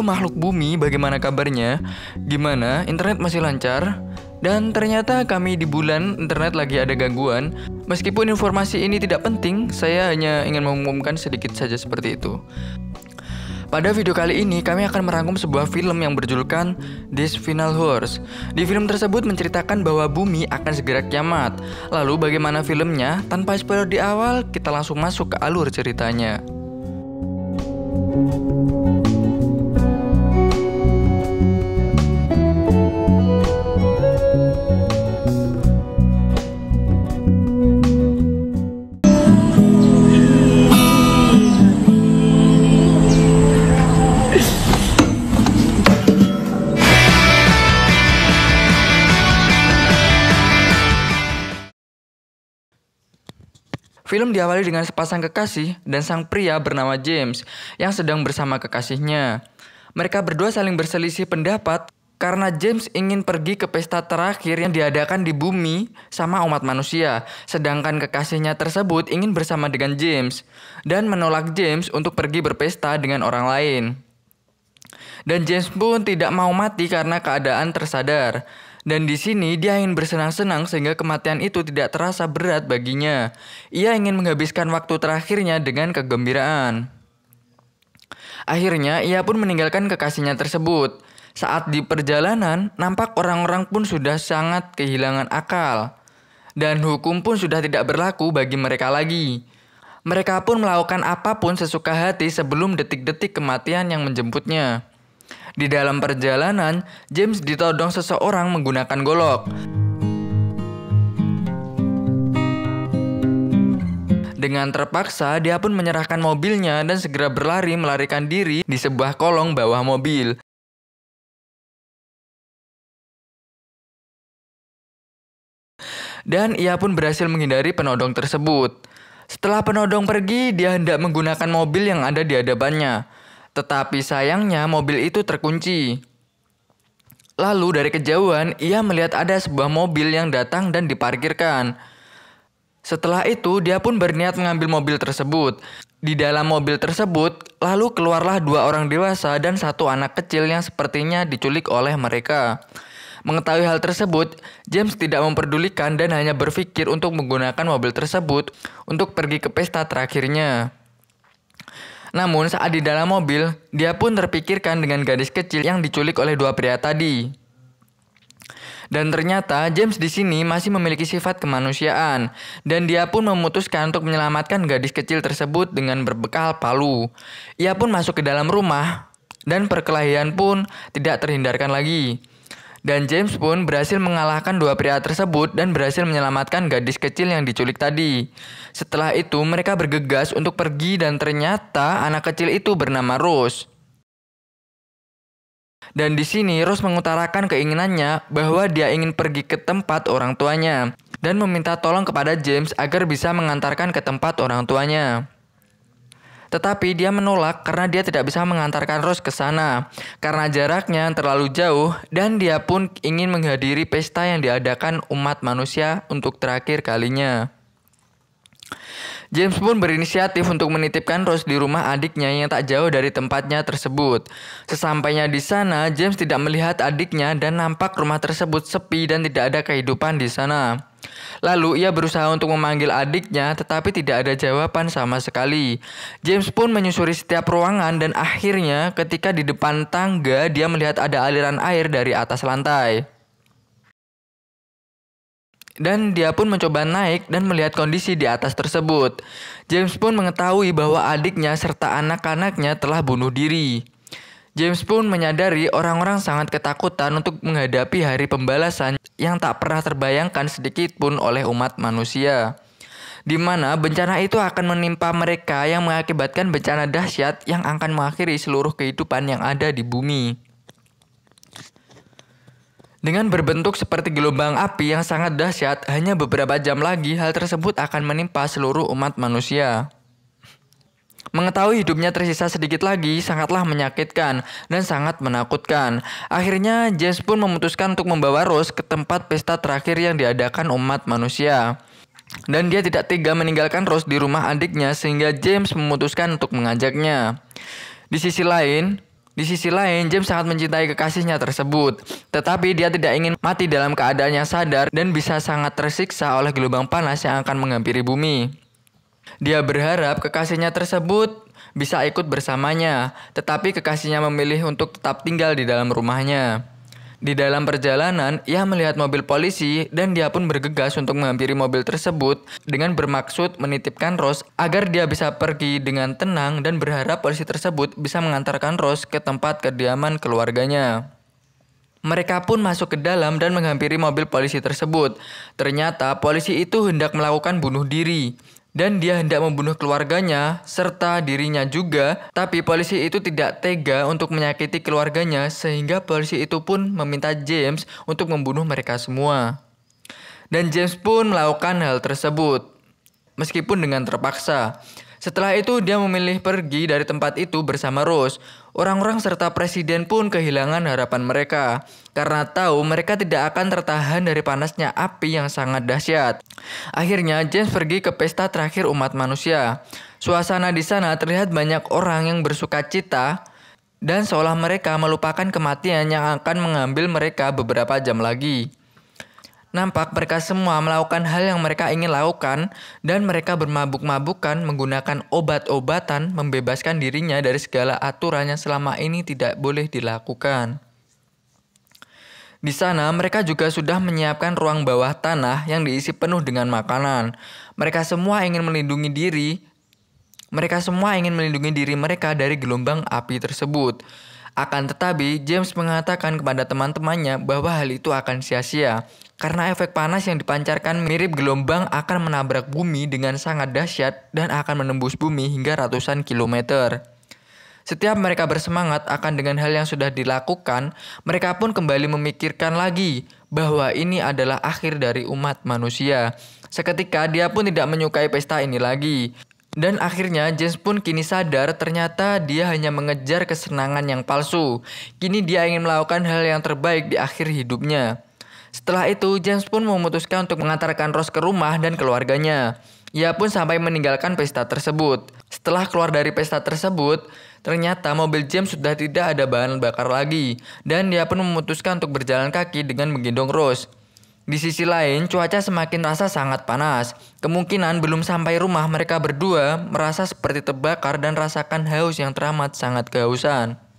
Halo makhluk bumi, bagaimana kabarnya? Gimana? Internet masih lancar? Dan ternyata kami di bulan internet lagi ada gangguan. Meskipun informasi ini tidak penting, saya hanya ingin mengumumkan sedikit saja seperti itu. Pada video kali ini, kami akan merangkum sebuah film yang berjulukan This Final Horse. Di film tersebut menceritakan bahwa bumi akan segera kiamat. Lalu bagaimana filmnya? Tanpa spoiler di awal, kita langsung masuk ke alur ceritanya. Thank Film diawali dengan sepasang kekasih dan sang pria bernama James yang sedang bersama kekasihnya. Mereka berdua saling berselisih pendapat karena James ingin pergi ke pesta terakhir yang diadakan di bumi sama umat manusia, sedangkan kekasihnya tersebut ingin bersama dengan James dan menolak James untuk pergi berpesta dengan orang lain. Dan James pun tidak mau mati karena keadaan tersadar. Dan di sini dia ingin bersenang-senang sehingga kematian itu tidak terasa berat baginya. Ia ingin menghabiskan waktu terakhirnya dengan kegembiraan. Akhirnya ia pun meninggalkan kekasihnya tersebut. Saat di perjalanan, nampak orang-orang pun sudah sangat kehilangan akal. Dan hukum pun sudah tidak berlaku bagi mereka lagi. Mereka pun melakukan apapun sesuka hati sebelum detik-detik kematian yang menjemputnya. Di dalam perjalanan, James ditodong seseorang menggunakan golok. Dengan terpaksa, dia pun menyerahkan mobilnya dan segera berlari melarikan diri di sebuah kolong bawah mobil. Dan ia pun berhasil menghindari penodong tersebut. Setelah penodong pergi, dia hendak menggunakan mobil yang ada di hadapannya. Tetapi sayangnya mobil itu terkunci. Lalu dari kejauhan ia melihat ada sebuah mobil yang datang dan diparkirkan. Setelah itu dia pun berniat mengambil mobil tersebut. Di dalam mobil tersebut, lalu keluarlah dua orang dewasa dan satu anak kecil yang sepertinya diculik oleh mereka. Mengetahui hal tersebut, James tidak memperdulikan dan hanya berpikir untuk menggunakan mobil tersebut untuk pergi ke pesta terakhirnya. Namun saat di dalam mobil, dia pun terpikirkan dengan gadis kecil yang diculik oleh dua pria tadi. Dan ternyata James di sini masih memiliki sifat kemanusiaan dan dia pun memutuskan untuk menyelamatkan gadis kecil tersebut dengan berbekal palu. Ia pun masuk ke dalam rumah dan perkelahian pun tidak terhindarkan lagi. Dan James pun berhasil mengalahkan dua pria tersebut dan berhasil menyelamatkan gadis kecil yang diculik tadi. Setelah itu mereka bergegas untuk pergi dan ternyata anak kecil itu bernama Rose. Dan di sini Rose mengutarakan keinginannya bahwa dia ingin pergi ke tempat orang tuanya dan meminta tolong kepada James agar bisa mengantarkan ke tempat orang tuanya. Tetapi dia menolak karena dia tidak bisa mengantarkan Rose ke sana karena jaraknya terlalu jauh dan dia pun ingin menghadiri pesta yang diadakan umat manusia untuk terakhir kalinya. James pun berinisiatif untuk menitipkan Rose di rumah adiknya yang tak jauh dari tempatnya tersebut. Sesampainya di sana, James tidak melihat adiknya dan nampak rumah tersebut sepi dan tidak ada kehidupan di sana. Lalu ia berusaha untuk memanggil adiknya, tetapi tidak ada jawaban sama sekali. James pun menyusuri setiap ruangan dan akhirnya ketika di depan tangga dia melihat ada aliran air dari atas lantai. Dan dia pun mencoba naik dan melihat kondisi di atas tersebut. James pun mengetahui bahwa adiknya serta anak-anaknya telah bunuh diri. James pun menyadari orang-orang sangat ketakutan untuk menghadapi hari pembalasan yang tak pernah terbayangkan sedikit pun oleh umat manusia. Di mana bencana itu akan menimpa mereka yang mengakibatkan bencana dahsyat yang akan mengakhiri seluruh kehidupan yang ada di bumi. Dengan berbentuk seperti gelombang api yang sangat dahsyat, hanya beberapa jam lagi hal tersebut akan menimpa seluruh umat manusia. Mengetahui hidupnya tersisa sedikit lagi sangatlah menyakitkan dan sangat menakutkan. Akhirnya, James pun memutuskan untuk membawa Rose ke tempat pesta terakhir yang diadakan umat manusia. Dan dia tidak tega meninggalkan Rose di rumah adiknya sehingga James memutuskan untuk mengajaknya. Di sisi lain, di sisi lain, James sangat mencintai kekasihnya tersebut. Tetapi dia tidak ingin mati dalam keadaan yang sadar dan bisa sangat tersiksa oleh gelombang panas yang akan menghampiri bumi. Dia berharap kekasihnya tersebut bisa ikut bersamanya, tetapi kekasihnya memilih untuk tetap tinggal di dalam rumahnya. Di dalam perjalanan, ia melihat mobil polisi dan dia pun bergegas untuk menghampiri mobil tersebut dengan bermaksud menitipkan Rose agar dia bisa pergi dengan tenang dan berharap polisi tersebut bisa mengantarkan Rose ke tempat kediaman keluarganya. Mereka pun masuk ke dalam dan menghampiri mobil polisi tersebut. Ternyata polisi itu hendak melakukan bunuh diri dan dia hendak membunuh keluarganya serta dirinya juga, tapi polisi itu tidak tega untuk menyakiti keluarganya sehingga polisi itu pun meminta James untuk membunuh mereka semua. Dan James pun melakukan hal tersebut meskipun dengan terpaksa. Setelah itu dia memilih pergi dari tempat itu bersama Rose. Orang-orang serta presiden pun kehilangan harapan mereka karena tahu mereka tidak akan tertahan dari panasnya api yang sangat dahsyat. Akhirnya James pergi ke pesta terakhir umat manusia. Suasana di sana terlihat banyak orang yang bersuka cita dan seolah mereka melupakan kematian yang akan mengambil mereka beberapa jam lagi. Nampak mereka semua melakukan hal yang mereka ingin lakukan dan mereka bermabuk-mabukan menggunakan obat-obatan membebaskan dirinya dari segala aturan yang selama ini tidak boleh dilakukan. Di sana mereka juga sudah menyiapkan ruang bawah tanah yang diisi penuh dengan makanan. Mereka semua ingin melindungi diri. Mereka semua ingin melindungi diri mereka dari gelombang api tersebut. Akan tetapi, James mengatakan kepada teman-temannya bahwa hal itu akan sia-sia karena efek panas yang dipancarkan mirip gelombang akan menabrak bumi dengan sangat dahsyat dan akan menembus bumi hingga ratusan kilometer. Setiap mereka bersemangat akan dengan hal yang sudah dilakukan, mereka pun kembali memikirkan lagi bahwa ini adalah akhir dari umat manusia. Seketika dia pun tidak menyukai pesta ini lagi. Dan akhirnya James pun kini sadar ternyata dia hanya mengejar kesenangan yang palsu. Kini dia ingin melakukan hal yang terbaik di akhir hidupnya. Setelah itu James pun memutuskan untuk mengantarkan Rose ke rumah dan keluarganya. Ia pun sampai meninggalkan pesta tersebut. Setelah keluar dari pesta tersebut, ternyata mobil James sudah tidak ada bahan bakar lagi. Dan dia pun memutuskan untuk berjalan kaki dengan menggendong Rose. Di sisi lain, cuaca semakin rasa sangat panas. Kemungkinan belum sampai rumah mereka berdua merasa seperti terbakar dan rasakan haus yang teramat sangat kehausan.